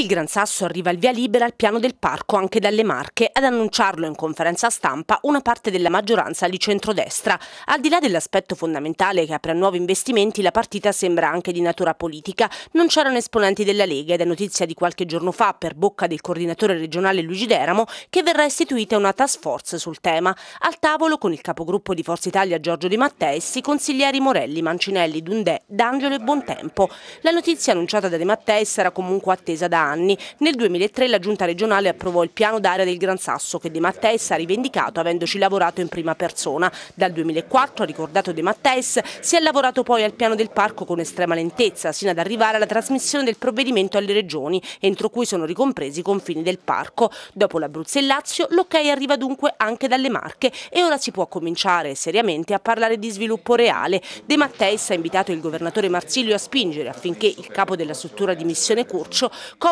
il Gran Sasso arriva al via libera al piano del parco anche dalle Marche ad annunciarlo in conferenza stampa una parte della maggioranza di centrodestra. Al di là dell'aspetto fondamentale che apre a nuovi investimenti, la partita sembra anche di natura politica. Non c'erano esponenti della Lega ed è notizia di qualche giorno fa per bocca del coordinatore regionale Luigi Deramo che verrà istituita una task force sul tema. Al tavolo con il capogruppo di Forza Italia Giorgio Di Matteis, i consiglieri Morelli, Mancinelli, Dundè, D'Angelo e Buontempo. La notizia annunciata da De Matteis era comunque attesa da anni anni. Nel 2003 la giunta regionale approvò il piano d'area del Gran Sasso che De Matteis ha rivendicato avendoci lavorato in prima persona. Dal 2004, ha ricordato De Matteis, si è lavorato poi al piano del parco con estrema lentezza, sino ad arrivare alla trasmissione del provvedimento alle regioni, entro cui sono ricompresi i confini del parco. Dopo l'Abruzzo e il Lazio, l'ok arriva dunque anche dalle Marche e ora si può cominciare seriamente a parlare di sviluppo reale. De Matteis ha invitato il governatore Marsilio a spingere affinché il capo della struttura di missione Curcio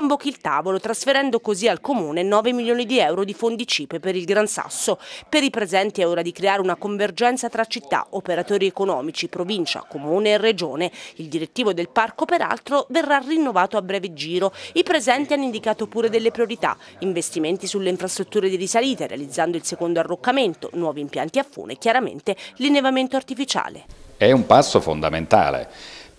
rimbocchi il tavolo, trasferendo così al Comune 9 milioni di euro di fondi CIPE per il Gran Sasso. Per i presenti è ora di creare una convergenza tra città, operatori economici, provincia, comune e regione. Il direttivo del parco, peraltro, verrà rinnovato a breve giro. I presenti hanno indicato pure delle priorità, investimenti sulle infrastrutture di risalita, realizzando il secondo arroccamento, nuovi impianti a fune e chiaramente l'innevamento artificiale. È un passo fondamentale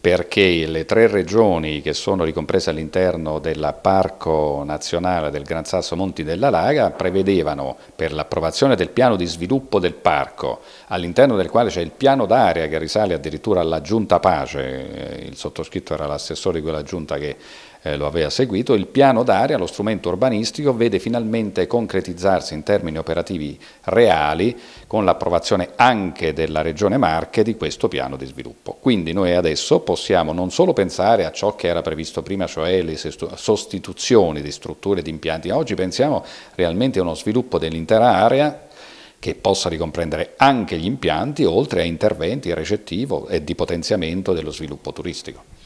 perché le tre regioni che sono ricomprese all'interno del Parco Nazionale del Gran Sasso Monti della Laga prevedevano per l'approvazione del piano di sviluppo del parco, all'interno del quale c'è il piano d'area che risale addirittura alla Giunta Pace, eh, il sottoscritto era l'assessore di quella giunta che eh, lo aveva seguito, il piano d'aria, lo strumento urbanistico, vede finalmente concretizzarsi in termini operativi reali con l'approvazione anche della Regione Marche di questo piano di sviluppo. Quindi noi adesso possiamo non solo pensare a ciò che era previsto prima, cioè le sostituzioni di strutture e di impianti, oggi pensiamo realmente a uno sviluppo dell'intera area che possa ricomprendere anche gli impianti, oltre a interventi recettivo e di potenziamento dello sviluppo turistico.